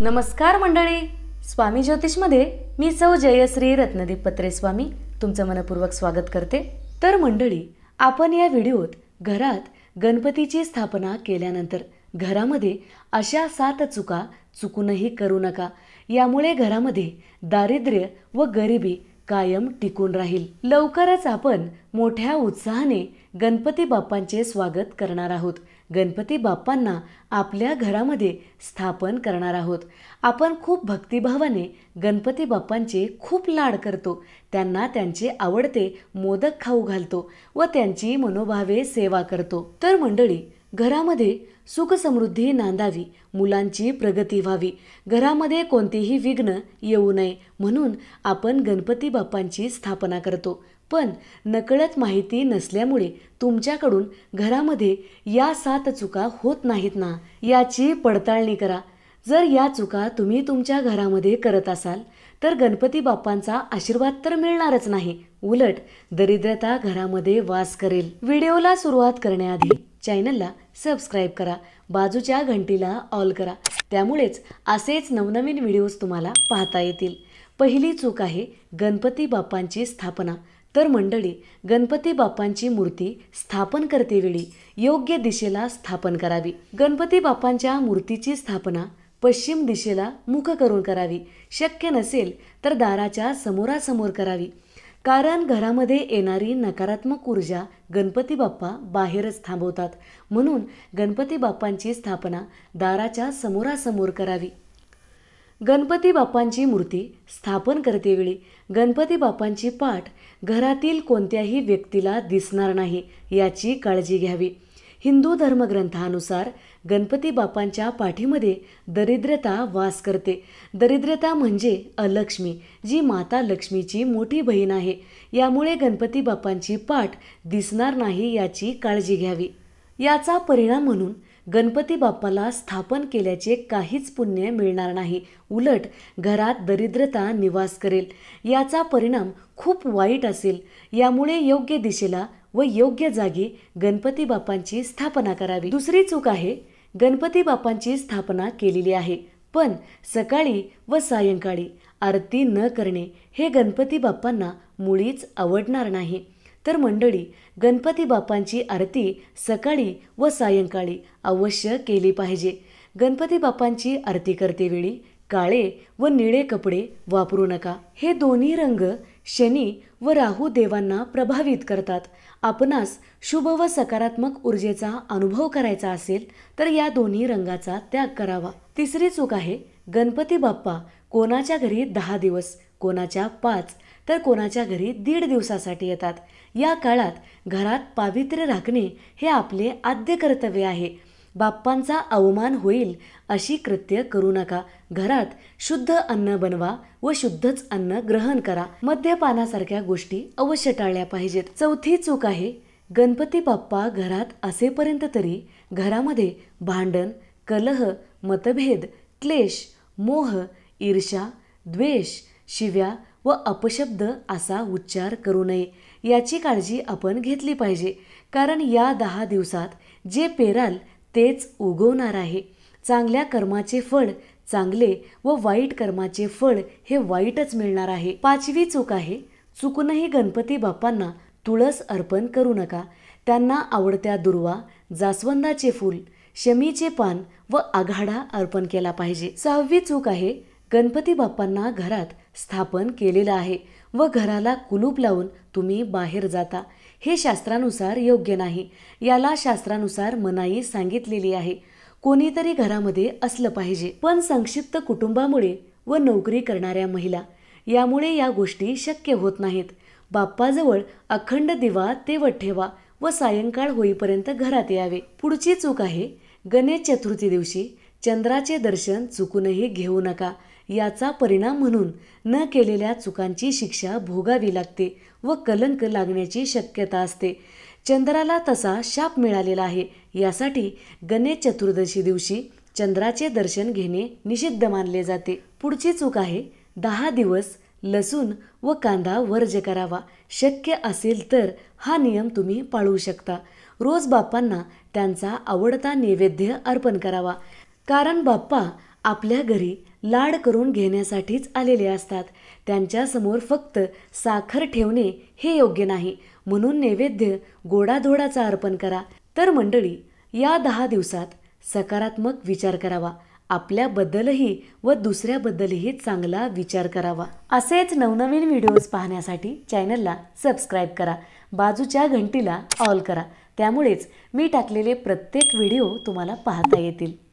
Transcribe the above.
नमस्कार मंडळी स्वामी ज्योतिषमध्ये मी सौ जयश्री रत्नदीप पत्रे स्वामी तुमचं मनपूर्वक स्वागत करते तर मंडळी आपण या व्हिडिओत घरात गणपतीची स्थापना केल्यानंतर घरामध्ये अशा सात चुका चुकूनही करू नका यामुळे घरामध्ये दारिद्र्य व गरिबी कायम टिकून राहील लवकरच आपण मोठ्या उत्साहाने गणपती बाप्पांचे स्वागत करणार आहोत गणपती बाप्पांना आपल्या घरामध्ये स्थापन करणार आहोत आपण खूप भक्तिभावाने गणपती बाप्पांचे खूप लाड करतो त्यांना त्यांचे आवडते मोदक खाऊ घालतो व त्यांची मनोभावे सेवा करतो तर मंडळी घरामध्ये सुखसमृद्धी नांदावी मुलांची प्रगती व्हावी घरामध्ये कोणतेही विघ्न येऊ नये म्हणून आपण गणपती बाप्पांची स्थापना करतो पण नकळत माहिती नसल्यामुळे तुमच्याकडून घरामध्ये या सात चुका होत नाहीत ना याची पडताळणी करा जर या चुका तुम्ही तुमच्या घरामध्ये करत असाल तर गणपती बाप्पांचा आशीर्वाद तर मिळणारच नाही उलट दरिद्रता घरामध्ये वास करेल व्हिडिओला सुरुवात करण्याआधी चॅनलला सबस्क्राईब करा बाजूच्या घंटीला ऑल करा त्यामुळेच असेच नवनवीन व्हिडिओज तुम्हाला पाहता येतील पहिली चूक आहे गणपती बाप्पांची स्थापना तर मंडळी गणपती बाप्पांची मूर्ती स्थापन करतेवेळी योग्य दिशेला स्थापन करावी गणपती बाप्पांच्या मूर्तीची स्थापना पश्चिम दिशेला मुख करून करावी शक्य नसेल तर दाराच्या समोरासमोर करावी कारण घरामध्ये येणारी नकारात्मक ऊर्जा गणपती बाप्पा बाहेरच थांबवतात म्हणून गणपती बाप्पांची स्थापना दाराच्या समोरासमोर करावी गणपती बाप्पांची मूर्ती स्थापन करतेवेळी गणपती बाप्पांची पाठ घरातील कोणत्याही व्यक्तीला दिसणार नाही याची काळजी घ्यावी हिंदू धर्मग्रंथानुसार गणपती बाप्पांच्या पाठीमध्ये दरिद्रता वास करते दरिद्रता म्हणजे अलक्ष्मी जी माता लक्ष्मीची मोठी बहीण आहे यामुळे गणपती बाप्पांची पाठ दिसणार नाही याची काळजी घ्यावी याचा परिणाम म्हणून गणपती बाप्पाला स्थापन केल्याचे काहीच पुण्य मिळणार नाही उलट घरात दरिद्रता निवास करेल याचा परिणाम खूप वाईट असेल यामुळे योग्य दिशेला व योग्य जागी गणपती बाप्पांची स्थापना करावी दुसरी चूक आहे गणपती बाप्पांची स्थापना केलेली आहे पण सकाळी व सायंकाळी आरती न करणे हे गणपती बाप्पांना मुळीच आवडणार नाही तर मंडळी गणपती बाप्पांची आरती सकाळी व सायंकाळी अवश्य केली पाहिजे गणपती बाप्पांची आरती करतेवेळी काळे व निळे कपडे वापरू नका हे दोन्ही रंग शनी व राहू देवांना प्रभावित करतात आपणास शुभ व सकारात्मक ऊर्जेचा अनुभव करायचा असेल तर या दोन्ही रंगाचा त्याग करावा तिसरी चूक आहे गणपती बाप्पा कोणाच्या घरी दहा दिवस कोणाच्या पाच तर कोणाच्या घरी दीड दिवसासाठी येतात या काळात घरात पावित्र्य राखणे हे आपले आद्य कर्तव्य आहे बाप्पांचा अवमान होईल अशी कृत्य करू नका घरात शुद्ध अन्न बनवा व शुद्धच अन्न ग्रहण करा मद्यपानासारख्या गोष्टी अवश्य टाळल्या पाहिजेत चौथी चूक आहे गणपती बाप्पा घरात असेपर्यंत तरी घरामध्ये भांडण कलह मतभेद क्लेश मोह ईर्षा द्वेष शिव्या व अपशब्द असा उच्चार करू नये याची काळजी आपण घेतली पाहिजे कारण या दहा दिवसात जे पेराल तेच उगवणार आहे चांगल्या कर्माचे फळ चांगले व वाईट कर्माचे फळ हे वाईटच मिळणार आहे पाचवी चूक आहे चुकूनही गणपती बाप्पांना तुळस अर्पण करू नका त्यांना आवडत्या दुर्वा जास्वंदाचे फूल शमीचे पान व आघाडा अर्पण केला पाहिजे सहावी चूक आहे गणपती बाप्पांना घरात स्थापन केलेलं आहे व घराला कुलूप लावून तुम्ही बाहेर जाता हे शास्त्रानुसार योग्य नाही याला शास्त्रानुसार मनाई सांगितलेली आहे कोणीतरी घरामध्ये असलं पाहिजे पण संक्षिप्त कुटुंबामुळे व नोकरी करणाऱ्या महिला यामुळे या गोष्टी शक्य होत नाहीत बाप्पाजवळ अखंड दिवा तेवत ठेवा व सायंकाळ होईपर्यंत घरात यावे पुढची चूक आहे गणेश चतुर्थी दिवशी चंद्राचे दर्शन चुकूनही घेऊ नका याचा परिणाम म्हणून न केलेल्या चुकांची शिक्षा भोगावी लागते व कलंक लागण्याची शक्यता असते चंद्राला तसा शाप मिळालेला आहे यासाठी गणेश चतुर्दशी दिवशी चंद्राचे दर्शन घेणे निषिद्ध मानले जाते पुढची चूक आहे दहा दिवस लसूण व कांदा वर्ज करावा शक्य असेल तर हा नियम तुम्ही पाळू शकता रोज बाप्पांना त्यांचा आवडता नैवेद्य अर्पण करावा कारण बाप्पा आपल्या घरी लाड करून घेण्यासाठीच आलेले असतात त्यांच्यासमोर फक्त साखर ठेवणे हे योग्य नाही म्हणून नैवेद्य गोडाधोडाचा अर्पण करा तर मंडळी या दहा दिवसात सकारात्मक विचार करावा आपल्याबद्दलही व दुसऱ्याबद्दलही चांगला विचार करावा असेच नवनवीन व्हिडिओज पाहण्यासाठी चॅनलला सबस्क्राईब करा बाजूच्या घंटीला ऑल करा त्यामुळेच मी टाकलेले प्रत्येक व्हिडिओ तुम्हाला पाहता येतील